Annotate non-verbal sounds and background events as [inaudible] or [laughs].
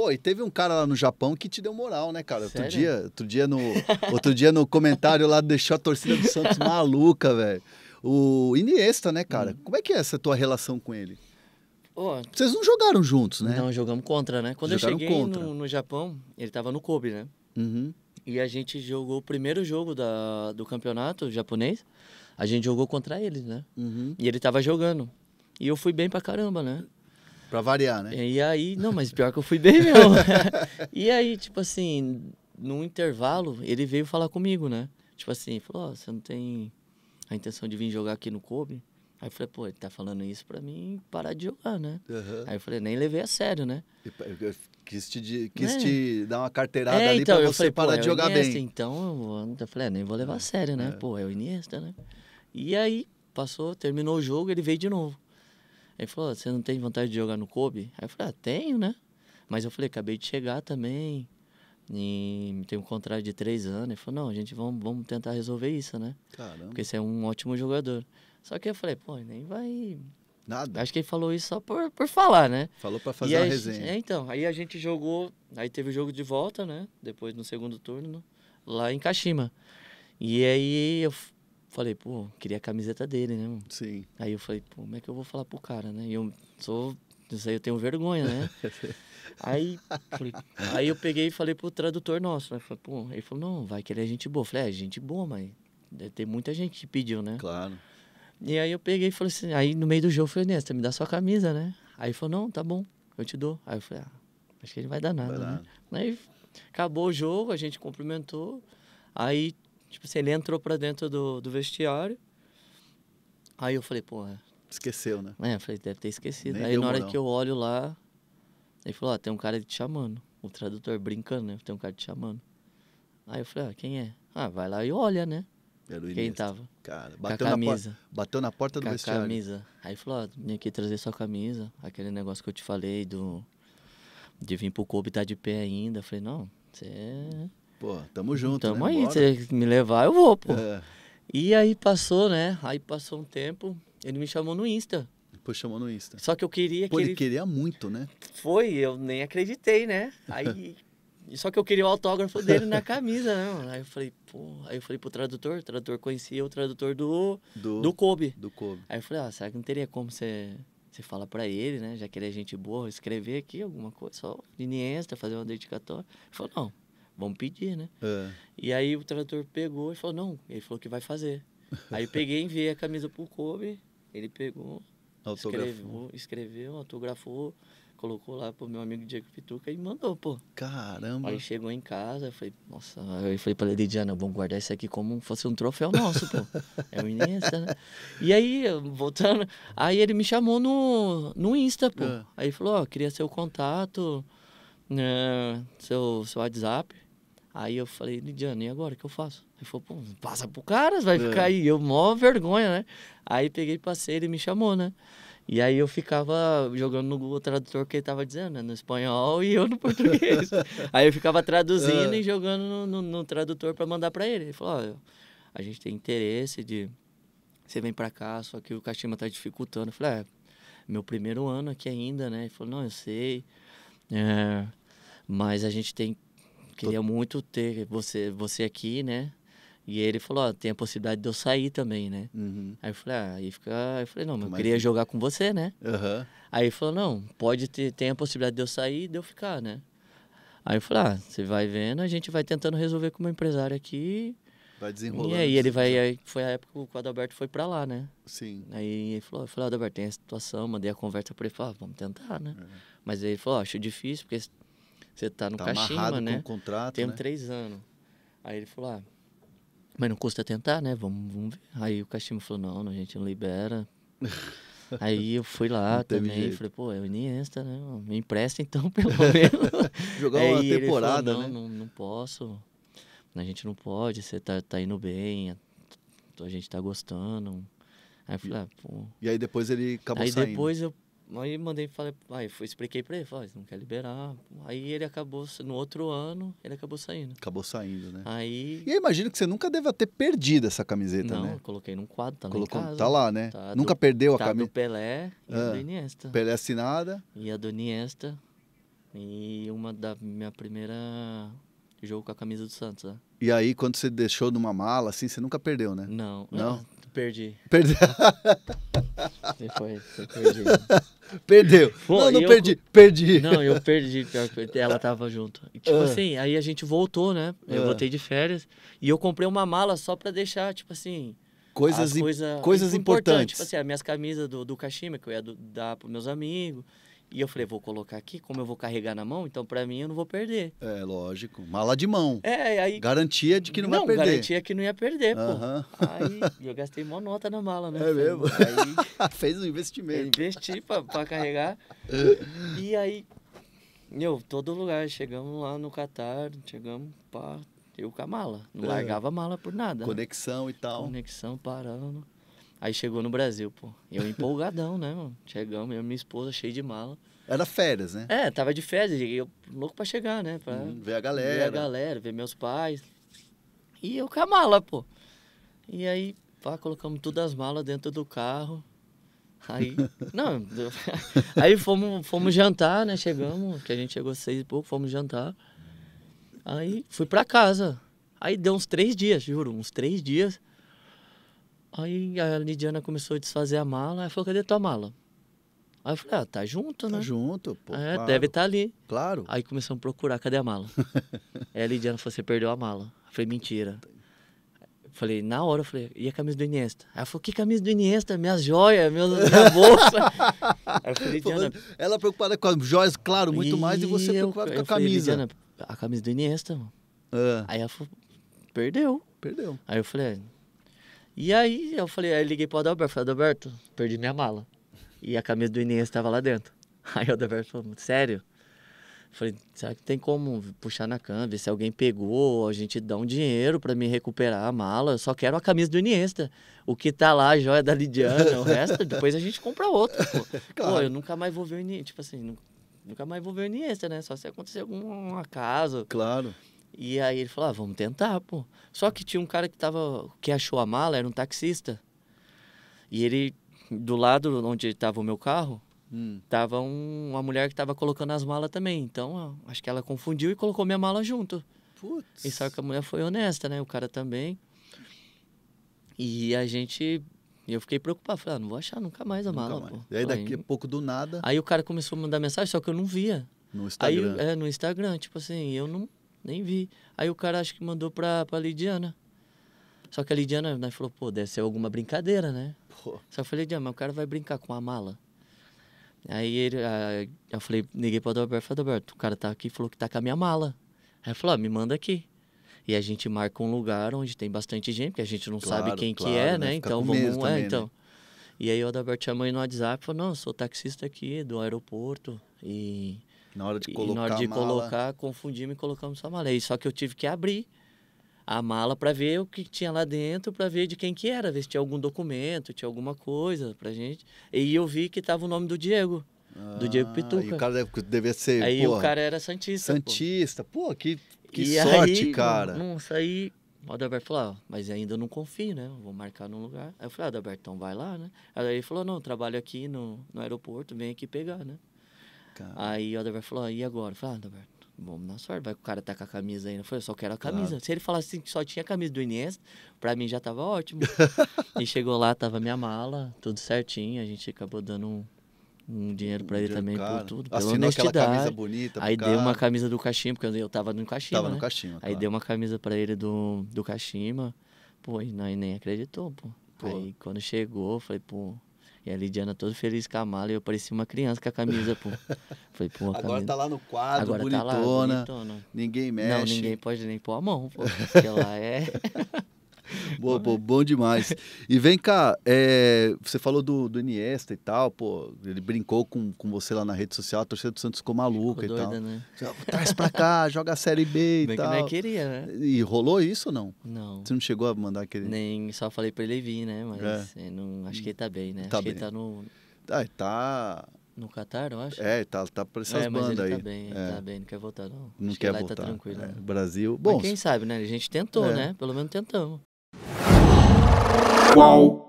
Pô, e teve um cara lá no Japão que te deu moral, né, cara? Outro dia, outro dia no, outro dia no comentário lá deixou a torcida do Santos maluca, velho. O Iniesta, né, cara? Hum. Como é que é essa tua relação com ele? Oh, Vocês não jogaram juntos, né? Não, jogamos contra, né? Quando jogaram eu cheguei no, no, Japão, ele tava no Kobe, né? Uhum. E a gente jogou o primeiro jogo da, do campeonato japonês. A gente jogou contra ele, né? Uhum. E ele tava jogando. E eu fui bem pra caramba, né? Pra variar, né? E aí, não, mas pior que eu fui bem mesmo. [laughs] e aí, tipo assim, no intervalo, ele veio falar comigo, né? Tipo assim, falou, ó, oh, você não tem a intenção de vir jogar aqui no Kobe? Aí eu falei, pô, ele tá falando isso pra mim parar de jogar, né? Uhum. Aí eu falei, nem levei a sério, né? Eu quis te, quis é. te dar uma carteirada é, ali então, pra você falei, parar é de jogar Iniesta, bem. Então, eu falei, ah, nem vou levar a é, sério, né? É. Pô, é o Iniesta, né? E aí, passou, terminou o jogo, ele veio de novo. Ele falou, você não tem vontade de jogar no Kobe? Aí eu falei, ah, tenho, né? Mas eu falei, acabei de chegar também. E tem um contrato de três anos. Ele falou, não, a gente vamos, vamos tentar resolver isso, né? Caramba. Porque você é um ótimo jogador. Só que eu falei, pô, nem vai. Nada. Acho que ele falou isso só por, por falar, né? Falou para fazer e a resenha. É, então, aí a gente jogou, aí teve o jogo de volta, né? Depois no segundo turno, lá em Kashima. E aí eu falei, pô, queria a camiseta dele, né? Mano? Sim. Aí eu falei, pô, como é que eu vou falar pro cara, né? E eu sou. Isso aí eu tenho vergonha, né? [laughs] aí, falei, aí eu peguei e falei pro tradutor nosso, né? Falei, pô, ele falou, não, vai querer gente boa. Eu falei, é, gente boa, mas deve ter muita gente que pediu, né? Claro. E aí eu peguei e falei assim, aí no meio do jogo eu falei, Nesta, me dá sua camisa, né? Aí ele falou, não, tá bom, eu te dou. Aí eu falei, ah, acho que ele vai dar nada, vai né? Dar. Aí acabou o jogo, a gente cumprimentou. Aí Tipo assim, ele entrou pra dentro do, do vestiário. Aí eu falei, pô. Esqueceu, né? É, eu falei, deve ter esquecido. Nem aí na hora que eu olho lá, ele falou, ó, ah, tem um cara te chamando. O tradutor brincando, né? Tem um cara te chamando. Aí eu falei, ah, quem é? Ah, vai lá e olha, né? Era é o Quem tava? Cara, bateu, na, porta, bateu na porta do com vestiário. camisa. Aí falou, ó, vim aqui trazer sua camisa. Aquele negócio que eu te falei do... De vir pro Kobe tá de pé ainda. Eu falei, não, você é Pô, tamo junto. Tamo né? aí, se você me levar, eu vou, pô. É. E aí passou, né? Aí passou um tempo, ele me chamou no Insta. Pô, chamou no Insta. Só que eu queria pô, que ele... ele queria muito, né? Foi, eu nem acreditei, né? Aí, [laughs] Só que eu queria o autógrafo dele na camisa, né? Aí eu falei, pô, aí eu falei pro tradutor, o tradutor conhecia o tradutor do, do, do Kobe. Do Kobe. Aí eu falei, ah, será que não teria como você, você falar pra ele, né? Já que ele é gente boa, escrever aqui alguma coisa, só de fazer uma dedicatória. Ele falou, não vamos pedir, né? É. E aí o trator pegou e falou, não, ele falou que vai fazer. [laughs] Aí eu peguei, enviei a camisa pro Kobe, ele pegou, autografou. escreveu, escreveu, autografou, colocou lá pro meu amigo Diego Pituca e mandou, pô. Caramba! Aí chegou em casa, eu falei, nossa, aí eu falei pra Diana, vamos guardar isso aqui como fosse um troféu nosso, pô. [laughs] É o imensa, né? E aí, voltando, aí ele me chamou no, no Insta, pô. É. Aí falou, ó, oh, queria seu contato, né, seu, seu WhatsApp. Aí eu falei, Lidiano, e agora? O que eu faço? Ele falou, pô, passa pro cara, vai é. ficar aí. Eu, mó vergonha, né? Aí peguei, passei, ele me chamou, né? E aí eu ficava jogando no Google Tradutor que ele tava dizendo, né? No espanhol e eu no [laughs] português. aí eu ficava traduzindo é. e jogando no, no, no tradutor para mandar para ele. Ele falou, oh, a gente tem interesse de... Você vem para cá, só que o Kashima tá dificultando. Eu falei, é, meu primeiro ano aqui ainda, né? Ele falou, não, eu sei. É, mas a gente tem Queria muito ter você, você aqui, né? E ele falou, ó, tem a possibilidade de eu sair também, né? Uhum. Aí eu falei, ah, aí fica. Aí eu falei, não, mas eu queria jogar com você, né? Uhum. Aí ele falou, não, pode ter, tem a possibilidade de eu sair e de eu ficar, né? Aí eu falei, ah, você vai vendo, a gente vai tentando resolver com o empresário aqui. Vai desenrolando. E aí ele vai, aí foi a época que o Adalberto foi pra lá, né? Sim. Aí ele falou, eu falei, Adalberto, tem essa situação, mandei a conversa pra ele, falei, ah, vamos tentar, né? Mas aí ele falou, acho difícil, porque você tá no tá cachimba, né? Com o contrato, tem né? três anos. Aí ele falou, ah, mas não custa tentar, né? Vamos, vamos ver. Aí o cachimbo falou, não, não, a gente não libera. [laughs] Aí eu fui lá também, jeito. falei, pô, é o Iniesta, né? Me empresta então, [laughs] pelo menos. Jogar uma Aí temporada, falou, não, né? Não, não posso. A gente não pode, você tá, tá indo bem, a gente tá gostando. Aí eu falei, ah, pô. E aí depois ele acabou aí saindo. Aí depois eu Aí mandei, falei, aí foi, expliquei pra ele, falei, não quer liberar. Aí ele acabou, no outro ano, ele acabou saindo. Acabou saindo, né? Aí... E eu imagino que você nunca deva ter perdido essa camiseta, não, né? Não, coloquei num quadro, tá Colocou, casa, Tá lá, né? Tá nunca do, perdeu a tá camiseta? do Pelé e ah, do Iniesta. Pelé assinada. E a do Iniesta. E uma da minha primeira jogo com a camisa do Santos, né? E aí, quando você deixou numa mala, assim, você nunca perdeu, né? Não. Não? É, Perdi. Perdi. Perdeu. Bom, não, não eu, perdi. Perdi. Não, eu perdi. Ela tava junto. E, tipo ah. assim, aí a gente voltou, né? Eu ah. voltei de férias. E eu comprei uma mala só pra deixar, tipo assim... Coisas, coisa, coisas importantes. Tipo importantes. Tipo assim, as minhas camisas do, do cachimbo, que eu ia do, dar pros meus amigos. E eu falei, vou colocar aqui, como eu vou carregar na mão, então para mim eu não vou perder. É, lógico. Mala de mão. É, aí. Garantia de que não, não vai perder. Não, garantia que não ia perder, pô. Uhum. Aí eu gastei mó nota na mala, né? É mesmo? Aí, [laughs] Fez um investimento. Investi pra, pra carregar. e aí, meu, todo lugar. Chegamos lá no Catar, chegamos, pá, eu com a mala. Não é. largava a mala por nada. Né? Conexão né? e tal. Conexão parando. Aí chegou no Brasil, pô. Eu empolgadão, né, mano? Chegamos, eu e minha esposa cheia de mala. Era férias, né? É, tava de férias. Eu louco pra chegar, né? Pra hum, ver a galera. Ver a galera, ver meus pais. E eu com a mala, pô. E aí, pá, colocamos todas as malas dentro do carro. Aí, [laughs] não, [laughs] aí fomos, fomos jantar, né? Chegamos, que a gente chegou às seis e pouco, fomos jantar. Aí fui pra casa. Aí deu uns três dias, juro, uns três dias. Aí a Lidiana começou a desfazer a mala. Aí falou, cadê tua mala? Aí eu falei, ah, tá junto, tá né? Tá junto, pô. É, claro. deve estar tá ali. Claro. Aí começamos a procurar, cadê a mala? [laughs] aí a Lidiana falou, você perdeu a mala. Eu falei, mentira. falei, na hora, eu falei, e a camisa do Iniesta? Aí ela falou, que camisa do Iniesta? Minhas joias, minha, minha [laughs] bolsa. falei, Lidiana... Ela preocupada com as joias, claro, muito e mais, e você preocupada com a camisa. Lidiana, a camisa do Iniesta, mano. É. Aí ela falou, perdeu. Perdeu. Aí eu falei, é, e aí eu falei, aí eu liguei pro Adalberto, falei, Adalberto, perdi minha mala. E a camisa do Inês estava lá dentro. [laughs] Aí o Adalberto falou, sério? falei, será que tem como puxar na câmera, ver se alguém pegou, a gente dá um dinheiro para me recuperar a mala, eu só quero a camisa do Iniesta. Tá? O que tá lá, a joia da Lidiana, o resto, [laughs] depois a gente compra outra, pô. Claro. [laughs] pô eu nunca mais vou ver o Iniesta, tipo assim, nunca mais vou ver o Iniesta, né? Só se acontecer algum acaso. Claro. E aí ele falou: ah, vamos tentar, pô. Só que tinha um cara que tava. que achou a mala, era um taxista. E ele, do lado onde estava o meu carro, hum. tava um, uma mulher que tava colocando as malas também. Então, acho que ela confundiu e colocou minha mala junto. Putz. E só que a mulher foi honesta, né? O cara também. E a gente. Eu fiquei preocupado. Falei, ah, não vou achar nunca mais a mala, mais. pô. E aí daqui a pouco do nada. Aí o cara começou a mandar mensagem, só que eu não via. No Instagram. Aí, é, no Instagram, tipo assim, eu não nem vi. Aí o cara acho que mandou pra, pra Lidiana. Só que a Lidiana né, falou, pô, deve ser alguma brincadeira, né? Pô. Só falei, Lidiana, mas o cara vai brincar com a mala. Aí ele, eu falei, liguei pro Adalberto, falei, Adalberto, o cara tá aqui, falou que tá com a minha mala. Aí falou, ah, me manda aqui. E a gente marca um lugar onde tem bastante gente, porque a gente não claro, sabe quem claro, que é, né? né? Então vamos, é, também, é, então. Né? E aí o Adalberto chamou ele no WhatsApp, falou, não, sou taxista aqui do aeroporto e na hora de colocar. E na hora de mala... colocar, confundimos e colocamos a mala. E só que eu tive que abrir a mala para ver o que tinha lá dentro, para ver de quem que era, ver se tinha algum documento, tinha alguma coisa pra gente. E eu vi que tava o nome do Diego. Ah, do Diego Pituca. E o cara deve, devia ser. Aí porra, o cara era Santista. Santista, pô, pô que, que e sorte, aí, cara. Nossa, aí o Adalberto falou, ah, mas ainda não confio, né? Vou marcar num lugar. Aí eu falei, ah, Adalberto, então vai lá, né? Aí ele falou, não, trabalho aqui no, no aeroporto, vem aqui pegar, né? Cara. Aí o Adalberto falou, ah, e agora? Eu falei, ah, Adalberto, vamos na sorte, vai que o cara tá com a camisa ainda. Eu falei, eu só quero a camisa. Claro. Se ele falasse assim, que só tinha a camisa do Inês, pra mim já tava ótimo. [laughs] e chegou lá, tava minha mala, tudo certinho, a gente acabou dando um um dinheiro para ele também por tudo, pela Assinou honestidade. camisa bonita aí deu uma camisa do Cachimba, porque eu tava no Cachimba, Tava né? no Cachimba, Aí claro. deu uma camisa para ele do, do Cachimba. Pô, e nem acreditou, pô. pô. Aí quando chegou, falei, pô, e a Lidiana todo feliz com a mala e eu parecia uma criança com a camisa, pô. [laughs] foi pô, Agora camisa... tá lá no quadro, Agora bonitona, tá lá, bonitona. Ninguém mexe. Não, ninguém pode nem pôr a mão, pô. [laughs] Porque lá é. [laughs] Boa, pô, né? bom demais. E vem cá, é, você falou do, do Iniesta e tal, pô, ele brincou com, com você lá na rede social, a torcida do Santos ficou maluca ficou e tal. Né? Traz pra cá, [laughs] joga a Série B e Bem tal. Que nem queria, né? E rolou isso ou não? Não. Você não chegou a mandar aquele... Nem, só falei pra ele vir, né? Mas é. não, acho que ele tá bem, né? Tá acho bem. que ele tá no... Ah, tá... No Catar, eu acho. É, tá, tá pra essas é, bandas tá aí. Tá bem, é. tá bem, não quer voltar, não. Não acho quer que tá voltar. Tá tranquilo. É. Né? Brasil. Bom, mas quem sabe, né? A gente tentou, é. né? Pelo menos tentamos. Qual?